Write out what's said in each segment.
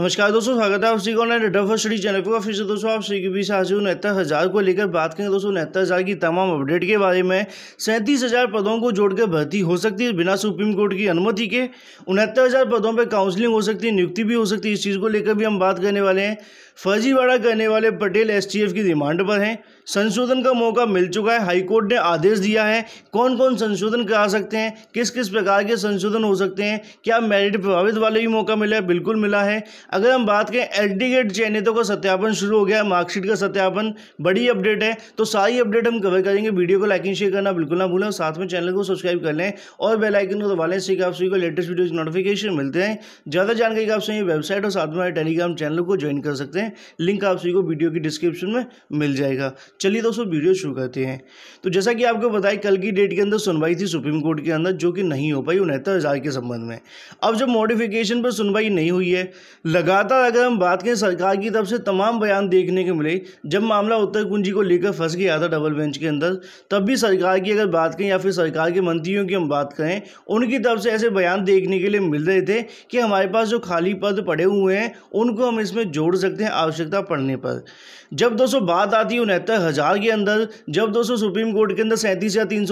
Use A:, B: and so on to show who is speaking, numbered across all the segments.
A: नमस्कार दोस्तों स्वागत है आप सभी online data for study channel पर फिर से दोस्तों आप सभी के बीच आज उनहत्तर हज़ार को लेकर बात करें दोस्तों उनहत्तर हज़ार की तमाम अपडेट के बारे में सैंतीस हज़ार पदों को जोड़कर भर्ती हो सकती है बिना सुप्रीम कोर्ट की अनुमति के उनहत्तर हज़ार पदों पर काउंसलिंग हो सकती है नियुक्ति भी हो सकती है इस चीज़ को लेकर भी हम बात करने वाले हैं फर्जीवाड़ा करने वाले पटेल एस की रिमांड पर हैं संशोधन का मौका मिल चुका है हाईकोर्ट ने आदेश दिया है कौन कौन संशोधन करा सकते हैं किस किस प्रकार के संशोधन हो सकते हैं क्या मेरिट प्रभावित वाले भी मौका मिला है बिल्कुल मिला है अगर हम बात करें एल गेट चयनितों का सत्यापन शुरू हो गया मार्कशीट का सत्यापन बड़ी अपडेट है तो सारी अपडेट हम कवर करेंगे वीडियो को एंड शेयर करना बिल्कुल ना भूलें साथ में चैनल को सब्सक्राइब कर लें और बेलाइकन को दबा लें इससे आप सभी को लेटेस्ट वीडियो की नोटिफिकेशन मिलते हैं ज़्यादा जानकारी आप सभी वेबसाइट और साथ में टेलीग्राम चैनल को ज्वाइन कर सकते हैं लिंक आप सभी को वीडियो की डिस्क्रिप्शन में मिल जाएगा चलिए दोस्तों वीडियो शुरू करते हैं तो जैसा कि आपको बताया कल की डेट के अंदर सुनवाई थी सुप्रीम कोर्ट के अंदर जो कि नहीं हो पाई उनहत्तर हज़ार के संबंध में अब जब मॉडिफिकेशन पर सुनवाई नहीं हुई है लगातार अगर हम बात करें सरकार की तरफ से तमाम बयान देखने को मिले जब मामला उत्तर कुंजी को लेकर फंस गया था डबल बेंच के अंदर तब भी सरकार की अगर बात करें या फिर सरकार के मंत्रियों की हम बात करें उनकी तरफ से ऐसे बयान देखने के लिए मिल रहे थे कि हमारे पास जो खाली पद पड़े हुए हैं उनको हम इसमें जोड़ सकते हैं आवश्यकता पड़ने पर जब दोस्तों बात आती है उनहत्तर 2000 के अंदर जब दोस्तों सुप्रीम कोर्ट के अंदर सैंतीस या तीन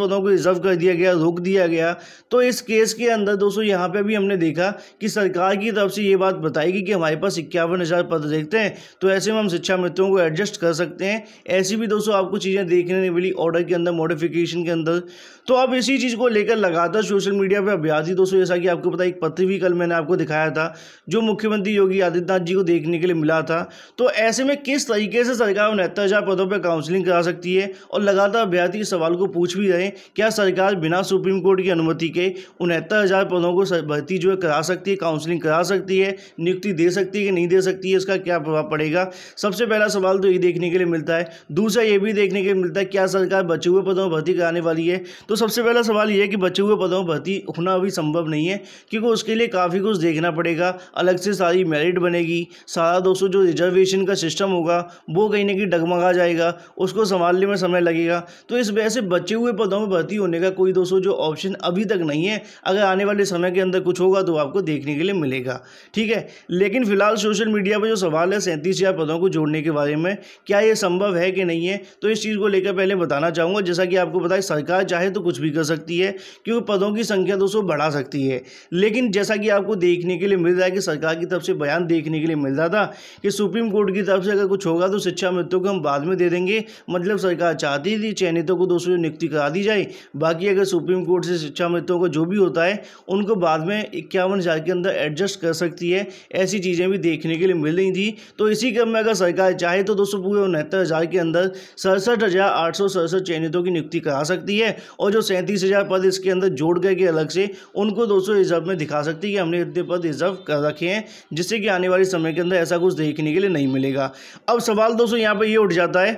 A: पदों को रिजर्व कर दिया गया रोक दिया गया तो इस केस के अंदर दोस्तों यहाँ पे भी हमने देखा कि सरकार की तरफ से ये बात बताएगी कि हमारे पास इक्यावन हज़ार पद देखते हैं तो ऐसे में हम शिक्षा मित्रों को एडजस्ट कर सकते हैं ऐसी भी दोस्तों आपको चीज़ें देखने मिली ऑर्डर के अंदर मॉडिफिकेशन के अंदर तो अब इसी चीज़ को लेकर लगातार सोशल मीडिया पर अभ्यासी दोस्तों जैसा कि आपको पता एक पत्र भी कल मैंने आपको दिखाया था जो मुख्यमंत्री योगी आदित्यनाथ जी को देखने के लिए मिला था तो ऐसे में किस तरीके से सरकार उनहत्तर हज़ार पदों बातों पर काउंसलिंग करा सकती है और लगातार अभ्यर्थी सवाल को पूछ भी रहे क्या सरकार बिना सुप्रीम कोर्ट की अनुमति के उनहत्तर हज़ार पदों को भर्ती जो है करा सकती है काउंसलिंग करा सकती है नियुक्ति दे सकती है कि नहीं दे सकती है इसका क्या प्रभाव पड़ेगा सबसे पहला सवाल तो ये देखने के लिए मिलता है दूसरा ये भी देखने के लिए मिलता है क्या सरकार बचे हुए पदों में भर्ती कराने वाली है तो सबसे पहला सवाल ये है कि बचे हुए पदों पर भर्ती होना अभी संभव नहीं है क्योंकि उसके लिए काफ़ी कुछ देखना पड़ेगा अलग से सारी मेरिट बनेगी सारा दोस्तों जो रिजर्वेशन का सिस्टम होगा वो कहीं ना कहीं डगमगा जाएगा जाएगा उसको संभालने में समय लगेगा तो इस वजह से बचे हुए पदों में भर्ती होने का कोई दोस्तों जो ऑप्शन अभी तक नहीं है अगर आने वाले समय के अंदर कुछ होगा तो आपको देखने के लिए मिलेगा ठीक है लेकिन फिलहाल सोशल मीडिया पर जो सवाल है सैंतीस पदों को जोड़ने के बारे में क्या यह संभव है कि नहीं है तो इस चीज़ को लेकर पहले बताना चाहूँगा जैसा कि आपको बताया सरकार चाहे तो कुछ भी कर सकती है क्योंकि पदों की संख्या दोस्तों बढ़ा सकती है लेकिन जैसा कि आपको देखने के लिए मिल रहा है कि सरकार की तरफ से बयान देखने के लिए मिल रहा था कि सुप्रीम कोर्ट की तरफ से अगर कुछ होगा तो शिक्षा मृत्यु को हम बाद में दे देंगे मतलब सरकार चाहती थी चयनितों को दोस्तों नियुक्ति करा दी जाए बाकी अगर सुप्रीम कोर्ट से शिक्षा मित्रों को जो भी होता है उनको बाद में इक्यावन हज़ार के अंदर एडजस्ट कर सकती है ऐसी चीज़ें भी देखने के लिए मिल रही थी तो इसी क्रम में अगर सरकार चाहे तो दोस्तों पूरे उनहत्तर हज़ार के अंदर सड़सठ हज़ार आठ सौ सड़सठ चयनितों की नियुक्ति करा सकती है और जो सैंतीस हज़ार पद इसके अंदर जोड़ करके अलग से उनको दोस्तों रिजर्व में दिखा सकती है कि हमने इतने पद रिजर्व कर रखे हैं जिससे कि आने वाले समय के अंदर ऐसा कुछ देखने के लिए नहीं मिलेगा अब सवाल दोस्तों यहाँ पर ये उठ जाता है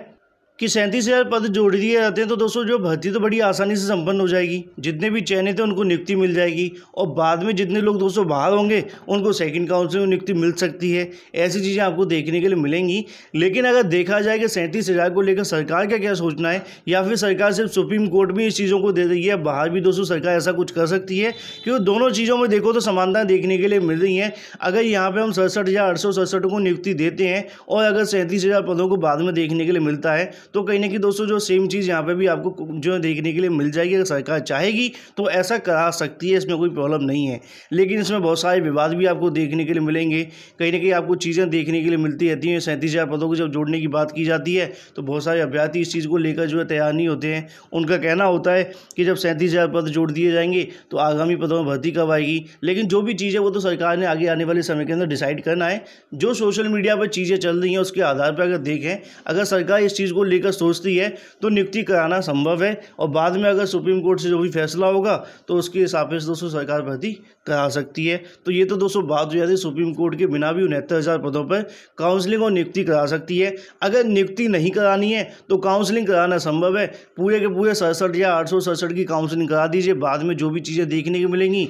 A: कि सैंतीस हज़ार पद जोड़ दिए जाते हैं तो दोस्तों जो भर्ती तो बड़ी आसानी से संपन्न हो जाएगी जितने भी चयनित हैं उनको नियुक्ति मिल जाएगी और बाद में जितने लोग दोस्तों बाहर होंगे उनको सेकंड काउंसिल में नियुक्ति मिल सकती है ऐसी चीज़ें आपको देखने के लिए मिलेंगी लेकिन अगर देखा जाए कि सैंतीस हज़ार को लेकर सरकार का क्या सोचना है या फिर सरकार सिर्फ सुप्रीम कोर्ट में इस चीज़ों को दे रही है बाहर भी दोस्तों सरकार ऐसा कुछ कर सकती है क्योंकि दोनों चीज़ों में देखो तो समानताएँ देखने के लिए मिल रही हैं अगर यहाँ पर हम सड़सठ हज़ार को नियुक्ति देते हैं और अगर सैंतीस पदों को बाद में देखने के लिए मिलता है तो कहीं ना कहीं दोस्तों जो सेम चीज़ यहाँ पर भी आपको जो देखने के लिए मिल जाएगी अगर सरकार चाहेगी तो ऐसा करा सकती है इसमें कोई प्रॉब्लम नहीं है लेकिन इसमें बहुत सारे विवाद भी आपको देखने के लिए मिलेंगे कहीं ना कहीं आपको चीज़ें देखने के लिए मिलती रहती हैं सैंतीस हज़ार पदों को जब जोड़ने की बात की जाती है तो बहुत सारे अभ्यर्थी इस चीज़ को लेकर जो है तैयार नहीं होते हैं उनका कहना होता है कि जब सैंतीस हज़ार पद जोड़ दिए जाएंगे तो आगामी पदों में भर्ती कब आएगी लेकिन जो भी चीज़ है वो तो सरकार ने आगे आने वाले समय के अंदर डिसाइड करना है जो सोशल मीडिया पर चीज़ें चल रही हैं उसके आधार पर अगर देखें अगर सरकार इस चीज़ को लेकर सोचती है तो नियुक्ति कराना संभव है और बाद में अगर सुप्रीम कोर्ट से जो भी फैसला होगा तो उसके से दोस्तों सरकार भर्ती करा सकती है तो ये तो दोस्तों बात हो जाती है सुप्रीम कोर्ट के बिना भी उनहत्तर हज़ार पदों पर काउंसलिंग और नियुक्ति करा सकती है अगर नियुक्ति नहीं करानी है तो काउंसलिंग कराना संभव है पूरे के पूरे सड़सठ या आठ की काउंसलिंग करा दीजिए बाद में जो भी चीज़ें देखने की मिलेंगी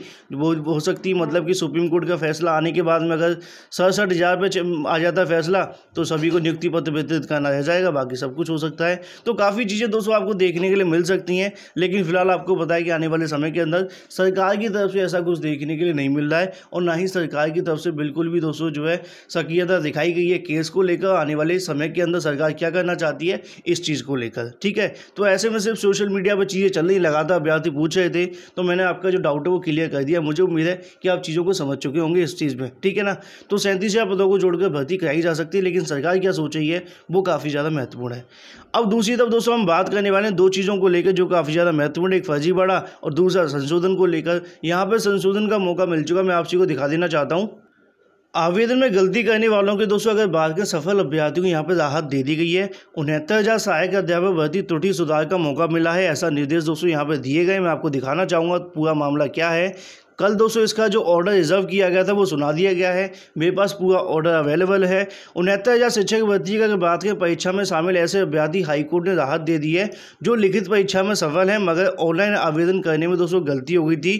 A: वो हो सकती है मतलब कि सुप्रीम कोर्ट का फैसला आने के बाद में अगर सड़सठ हज़ार आ जाता फैसला तो सभी को नियुक्ति पत्र वितरित करना रह जाएगा बाकी सब कुछ हो सकता है तो काफ़ी चीज़ें दोस्तों आपको देखने के लिए मिल सकती हैं लेकिन फिलहाल आपको बताया कि आने वाले समय के अंदर सरकार की तरफ से ऐसा कुछ देखने के लिए नहीं मिल रहा है और ना ही सरकार की तरफ से बिल्कुल भी दोस्तों जो है सक्रियता दिखाई गई है केस को लेकर आने वाले समय के अंदर सरकार क्या करना चाहती है इस चीज़ को लेकर ठीक है तो ऐसे में सिर्फ सोशल मीडिया पर चीज़ें चल रही लगातार अभ्यर्थी पूछ रहे थे तो मैंने आपका जो डाउट है वो क्लियर कर दिया मुझे उम्मीद है कि आप चीज़ों को समझ चुके होंगे इस चीज़ में ठीक है ना तो सैंतीस पदों को जोड़कर भर्ती कराई जा सकती है लेकिन सरकार क्या सोच रही है वो काफ़ी ज़्यादा महत्वपूर्ण है अब दूसरी तरफ दोस्तों हम बात करने वाले हैं दो चीज़ों को लेकर जो काफ़ी ज़्यादा महत्वपूर्ण एक फर्जी बड़ा और दूसरा संशोधन को लेकर यहाँ पर संशोधन का मौका मिल चुका मैं आपसी को दिखा देना चाहता हूँ आवेदन में गलती करने वालों के दोस्तों अगर बात करें सफल अभ्यर्थियों को यहाँ पर राहत दे दी गई है उनहत्तर हज़ार सहायक अध्यापक भर्ती त्रुटि सुधार का मौका मिला है ऐसा निर्देश दोस्तों यहाँ पर दिए गए मैं आपको दिखाना चाहूँगा पूरा मामला क्या है कल दोस्तों इसका जो ऑर्डर रिजर्व किया गया था वो सुना दिया गया है मेरे पास पूरा ऑर्डर अवेलेबल है उनहत्तर हज़ार शिक्षक भर्ती का बात करें परीक्षा में शामिल ऐसे अभ्यर्थी हाईकोर्ट ने राहत दे दी है जो लिखित परीक्षा में सफल है मगर ऑनलाइन आवेदन करने में दोस्तों गलती हो गई थी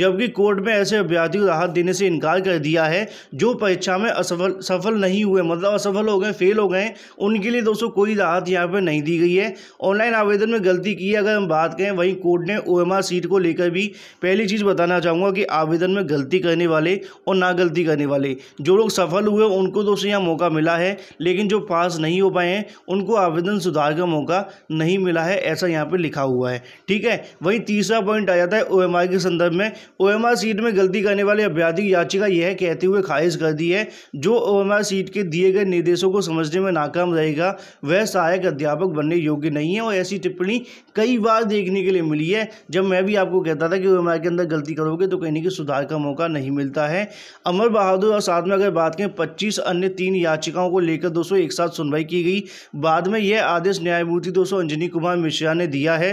A: जबकि कोर्ट में ऐसे अभ्यर्थी को राहत देने से इनकार कर दिया है जो परीक्षा में असफल सफल नहीं हुए मतलब असफल हो गए फेल हो गए उनके लिए दोस्तों कोई राहत यहाँ पर नहीं दी गई है ऑनलाइन आवेदन में गलती की अगर हम बात करें वहीं कोर्ट ने ओ सीट को लेकर भी पहली चीज़ बताना चाहूँगा के आवेदन में गलती करने वाले और ना गलती करने वाले जो लोग सफल हुए उनको तो यहाँ मौका मिला है लेकिन जो पास नहीं हो पाए हैं उनको आवेदन सुधार का मौका नहीं मिला है ऐसा यहाँ पे लिखा हुआ है ठीक है वही तीसरा पॉइंट आ जाता है ओ के संदर्भ में ओ सीट में गलती करने वाले अभ्यर्थी याचिका यह कहते हुए खारिज कर दी है जो ओ सीट के दिए गए निर्देशों को समझने में नाकाम रहेगा वह सहायक अध्यापक बनने योग्य नहीं है और ऐसी टिप्पणी कई बार देखने के लिए मिली है जब मैं भी आपको कहता था कि ओ के अंदर गलती करोगे तो यानी कि सुधार का मौका नहीं मिलता है अमर बहादुर और साथ में अगर बात करें पच्चीस अन्य तीन याचिकाओं को लेकर दोस्तों एक साथ सुनवाई की गई बाद में यह आदेश न्यायमूर्ति दोस्तों अंजनी कुमार मिश्रा ने दिया है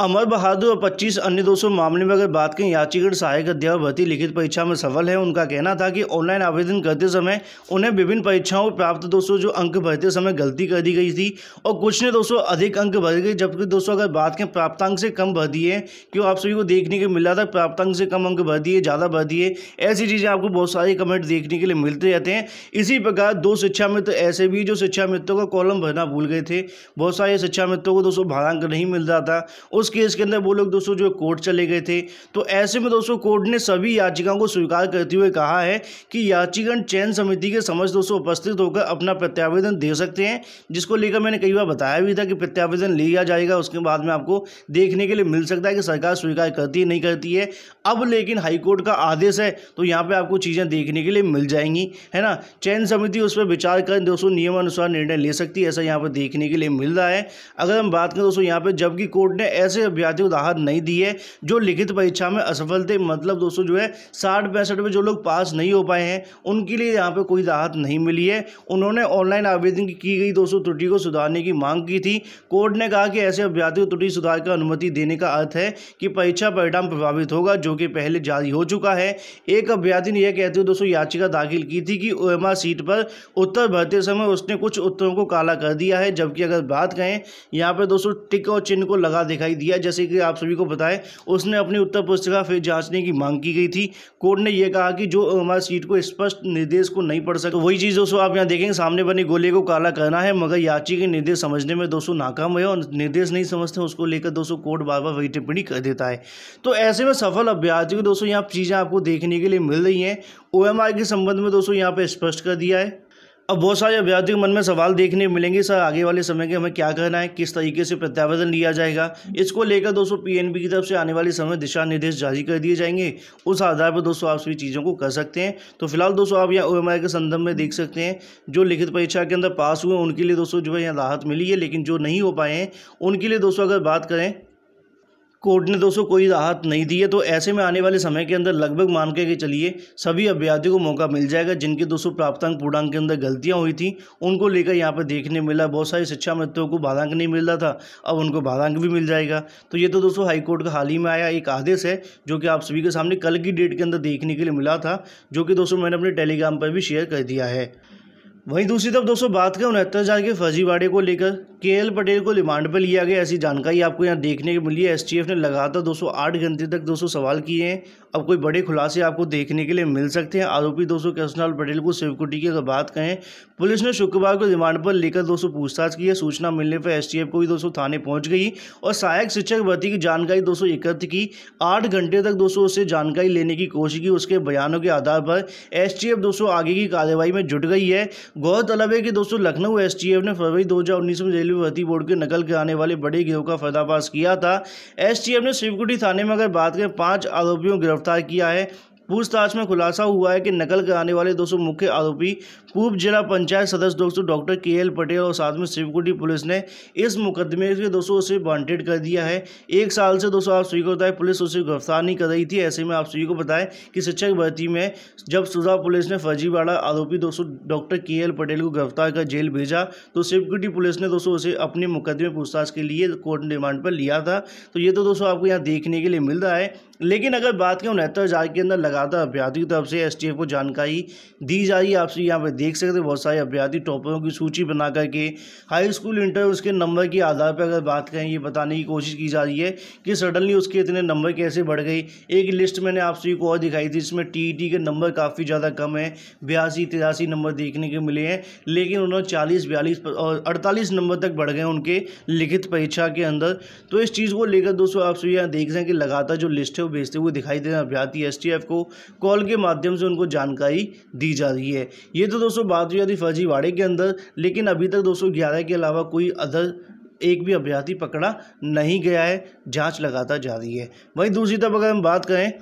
A: अमर बहादुर और 25 अन्य दोस्तों मामले में अगर बात करें याचिका सहायक अध्यापक भर्ती लिखित परीक्षा में सफल है उनका कहना था कि ऑनलाइन आवेदन करते समय उन्हें विभिन्न परीक्षाओं में प्राप्त दोस्तों जो अंक भरते समय गलती कर दी गई थी और कुछ ने दोस्तों अधिक अंक भर गए जबकि दोस्तों अगर बात करें प्राप्तांक से कम भर दिए क्यों आप सभी को देखने को मिला था प्राप्तांक से कम अंक भर दिए ज़्यादा भर दिए ऐसी चीज़ें आपको बहुत सारे कमेंट देखने के लिए मिलते रहते हैं इसी प्रकार दो शिक्षा मित्र ऐसे भी जो शिक्षा मित्रों का कॉलम भरना भूल गए थे बहुत सारे शिक्षा मित्रों को दोस्तों भारांक नहीं मिल रहा था उस उस केस के अंदर वो लोग दोस्तों जो कोर्ट चले गए थे तो ऐसे में दोस्तों कोर्ट ने सभी याचिकाओं को स्वीकार करते हुए कहा है कि याचिकन चयन समिति के समझ दोस्तों उपस्थित होकर अपना प्रत्यावेदन दे सकते हैं जिसको लेकर मैंने कई बार बताया भी था कि प्रत्यावेदन लिया जाएगा उसके बाद में आपको देखने के लिए मिल सकता है कि सरकार स्वीकार करती है नहीं करती है अब लेकिन हाईकोर्ट का आदेश है तो यहाँ पर आपको चीज़ें देखने के लिए मिल जाएंगी है ना चयन समिति उस पर विचार कर दोस्तों नियमानुसार निर्णय ले सकती है ऐसा यहाँ पर देखने के लिए मिल रहा है अगर हम बात करें दोस्तों यहाँ पर जबकि कोर्ट ने ऐसे ऐसे अभ्यर्थी उदाहरण नहीं दिए जो लिखित परीक्षा में असफल थे मतलब दोस्तों जो है साठ पैंसठ में जो लोग पास नहीं हो पाए हैं उनके लिए यहाँ पर कोई राहत नहीं मिली है उन्होंने ऑनलाइन आवेदन की गई दोस्तों त्रुटि को सुधारने की मांग की थी कोर्ट ने कहा कि ऐसे अभ्यर्थी को त्रुटि सुधार का अनुमति देने का अर्थ है कि परीक्षा परिणाम प्रभावित होगा जो कि पहले जारी हो चुका है एक अभ्यर्थी ने यह कहते हुए दोस्तों याचिका दाखिल की थी कि ओएमआर सीट पर उत्तर भरते समय उसने कुछ उत्तरों को काला कर दिया है जबकि अगर बात करें यहाँ पर दोस्तों टिक और चिन्ह को लगा दिखाई दिया किया जैसे कि आप सभी को बताएं उसने अपनी उत्तर पुस्तिका फिर जांचने की मांग की गई थी कोर्ट ने यह कहा कि जो हमारे सीट को स्पष्ट निर्देश को नहीं पढ़ सके तो वही चीज़ दोस्तों आप यहाँ देखेंगे सामने बने गोले को काला करना है मगर याची के निर्देश समझने में दोस्तों नाकाम है और निर्देश नहीं समझते उसको लेकर दोस्तों कोर्ट बार बार वही टिप्पणी कर देता है तो ऐसे में सफल अभ्यर्थी दोस्तों यहाँ चीज़ें आपको देखने के लिए मिल रही है ओ के संबंध में दोस्तों यहाँ पे स्पष्ट कर दिया है अब बहुत सारे अभ्यर्थियों के मन में सवाल देखने मिलेंगे सर आगे वाले समय के हमें क्या करना है किस तरीके से प्रत्यावेदन लिया जाएगा इसको लेकर दोस्तों पीएनबी की तरफ से आने वाले समय दिशा निर्देश जारी कर दिए जाएंगे उस आधार पर दोस्तों आप सभी चीज़ों को कर सकते हैं तो फिलहाल दोस्तों आप यहाँ ओ के संदर्भ में देख सकते हैं जो लिखित परीक्षा के अंदर पास हुए उनके लिए दोस्तों जो है यहाँ राहत मिली है लेकिन जो नहीं हो पाए हैं उनके लिए दोस्तों अगर बात करें कोर्ट ने दोस्तों कोई राहत नहीं दी है तो ऐसे में आने वाले समय के अंदर लगभग मान के चलिए सभी अभ्यर्थियों को मौका मिल जाएगा जिनके दोस्तों प्राप्तांक पूर्णांक के अंदर गलतियां हुई थी उनको लेकर यहाँ पर देखने मिला बहुत सारे शिक्षा मित्रों को भालांक नहीं मिल रहा था अब उनको भालांक भी मिल जाएगा तो ये तो दोस्तों हाईकोर्ट का हाल ही में आया एक आदेश है जो कि आप सभी के सामने कल की डेट के अंदर देखने के लिए मिला था जो कि दोस्तों मैंने अपने टेलीग्राम पर भी शेयर कर दिया है वहीं दूसरी तरफ दोस्तों बात करें उनहत्तर हजार के फर्जीवाड़े को लेकर के एल पटेल को रिमांड पर लिया गया ऐसी जानकारी आपको यहाँ देखने को मिली है एसटीएफ ने लगातार सौ आठ घंटे तक दोस्तों सवाल किए हैं अब कोई बड़े खुलासे आपको देखने के लिए मिल सकते हैं आरोपी दोस्तों कृष्णलाल पटेल को शिवकुटी की अगर बात कहें पुलिस ने शुक्रवार को रिमांड पर लेकर दोस्तों पूछताछ की है सूचना मिलने पर एस को भी दोस्तों थाने पहुँच गई और सहायक शिक्षक भर्ती की जानकारी दोस्तों एकत्र की आठ घंटे तक दोस्तों उससे जानकारी लेने की कोशिश की उसके बयानों के आधार पर एस दोस्तों आगे की कार्रवाई में जुट गई है गौरतलब है कि दोस्तों लखनऊ एसटीएफ ने फरवरी 2019 में रेलवे भर्ती बोर्ड के नकल के आने वाले बड़े गिरोह का पर्दाफाश किया था एसटीएफ ने शिवकुटी थाने में अगर बात करें पाँच आरोपियों को गिरफ्तार किया है पूछताछ में खुलासा हुआ है कि नकल कराने वाले दोस्तों मुख्य आरोपी पूर्व जिला पंचायत सदस्य दोस्तों डॉक्टर के एल पटेल और साथ में शिवकुटी पुलिस ने इस मुकदमे के दोस्तों उसे वांटेड कर दिया है एक साल से दोस्तों आप सभी को बताएं पुलिस उसे गिरफ्तार नहीं कर रही थी ऐसे में आप सभी को बताएं कि शिक्षक भर्ती में जब सुधा पुलिस ने फर्जीवाड़ा आरोपी दोस्तों डॉक्टर के एल पटेल को गिरफ्तार कर जेल भेजा तो शिवकुटी पुलिस ने दोस्तों उसे अपने मुकदमे पूछताछ के लिए कोर्ट रिमांड पर लिया था तो ये तो दोस्तों आपको यहाँ देखने के लिए मिल रहा है लेकिन अगर बात करें उनहत्तर हज़ार के अंदर लगातार अभ्यर्थी की तरफ से एस को जानकारी दी जा रही है आप यहाँ पर देख सकते हैं बहुत सारे अभ्यर्थी टॉपरों की सूची बना करके हाई स्कूल इंटर उसके नंबर के आधार पर अगर बात करें ये बताने की कोशिश की जा रही है कि सडनली उसके इतने नंबर कैसे बढ़ गई एक लिस्ट मैंने आप सभी को और दिखाई थी जिसमें टी e के नंबर काफ़ी ज़्यादा कम है बयासी तिरासी नंबर देखने के मिले हैं लेकिन उन्होंने चालीस बयालीस और अड़तालीस नंबर तक बढ़ गए उनके लिखित परीक्षा के अंदर तो इस चीज़ को लेकर दोस्तों आप सभी यहाँ देख रहे हैं कि लगातार जो लिस्ट है वो भेजते हुए दिखाई दे रहे हैं अभ्यर्थी एस को कॉल के माध्यम से उनको जानकारी दी जा रही है ये तो दोस्तों बात हुई थी फर्जीवाड़े के अंदर लेकिन अभी तक दोस्तों ग्यारह के अलावा कोई अदर एक भी अभ्यर्थी पकड़ा नहीं गया है जांच लगातार जारी है वहीं दूसरी तरफ अगर हम बात करें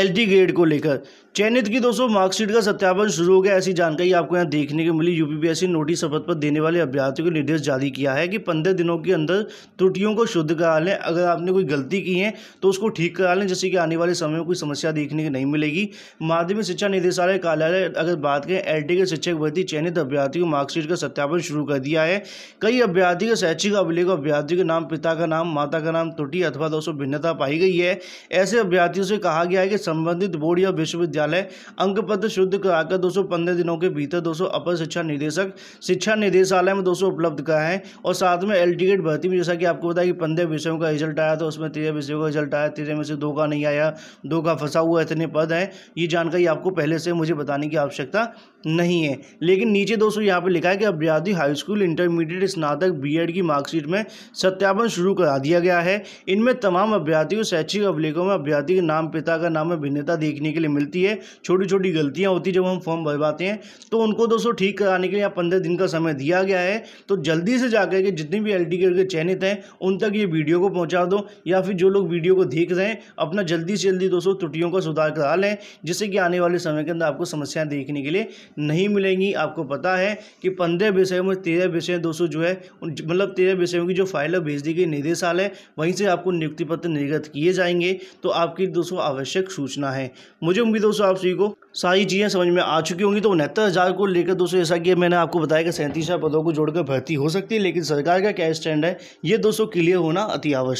A: एल ग्रेड को लेकर चयनित की दोस्तों मार्कशीट का सत्यापन शुरू हो गया ऐसी जानकारी आपको यहाँ देखने को मिली यूपीपीएससी नोटिस शपथ पर देने वाले अभ्यर्थियों को निर्देश जारी किया है कि पंद्रह दिनों के अंदर त्रुटियों को शुद्ध करा लें अगर आपने कोई गलती की है तो उसको ठीक करा लें जिससे कि आने वाले समय में कोई समस्या देखने की नहीं मिलेगी माध्यमिक शिक्षा निदेशालय कार्यालय अगर बात करें एल के शिक्षक भर्ती चयनित अभ्यर्थियों को मार्कशीट का सत्यापन शुरू कर दिया है कई अभ्यर्थी के शैक्षिक अभिलेख अभ्यर्थी के नाम पिता का नाम माता का नाम त्रुटि अथवा दोस्तों भिन्नता पाई गई है ऐसे अभ्यर्थियों से कहा गया है कि संबंधित बोर्ड या विश्वविद्यालय विश्वविद्यालय अंक पत्र शुद्ध कराकर 215 दिनों के भीतर 200 अपर शिक्षा निदेशक शिक्षा निदेशालय में 200 उपलब्ध कराए हैं और साथ में एल भर्ती में जैसा कि आपको बताया कि पंद्रह विषयों का रिजल्ट आया तो उसमें तेरह विषयों का रिजल्ट आया तेरह में से दो का नहीं आया दो का फंसा हुआ इतने पद हैं ये जानकारी आपको पहले से मुझे बताने की आवश्यकता नहीं है लेकिन नीचे दोस्तों यहाँ पे लिखा है कि अभ्यर्थी हाई स्कूल इंटरमीडिएट स्नातक बीएड की मार्कशीट में सत्यापन शुरू करा दिया गया है इनमें तमाम अभ्यर्थियों शैक्षिक अभिलेखों में अभ्यर्थी के नाम पिता का नाम में भिन्नता देखने के लिए मिलती है छोटी छोटी गलतियाँ होती जब हम फॉर्म भरवाते हैं तो उनको दोस्तों ठीक कराने के लिए पंद्रह दिन का समय दिया गया है तो जल्दी से जाकर के जितने भी एल के चयनित हैं उन तक ये वीडियो को पहुँचा दो या फिर जो लोग वीडियो को देख रहे हैं अपना जल्दी से जल्दी दोस्तों त्रुटियों का सुधार करा लें जिससे कि आने वाले समय के अंदर आपको समस्याएँ देखने के लिए नहीं मिलेंगी आपको पता है कि पंद्रह विषयों में तेरह विषय दोस्तों जो है मतलब तेरह विषयों की जो फाइल है भेज दी गई निदेशालय वहीं से आपको नियुक्ति पत्र निर्गत किए जाएंगे तो आपकी दोस्तों आवश्यक सूचना है मुझे उम्मीद दोस्तों आप सभी को सारी चीज़ें समझ में आ चुकी होंगी तो उनहत्तर हज़ार को लेकर दोस्तों ऐसा कि मैंने आपको बताया कि सैंतीस पदों को जोड़कर भर्ती हो सकती है लेकिन सरकार का क्या स्टैंड है ये दोस्तों क्लियर होना अति आवश्यक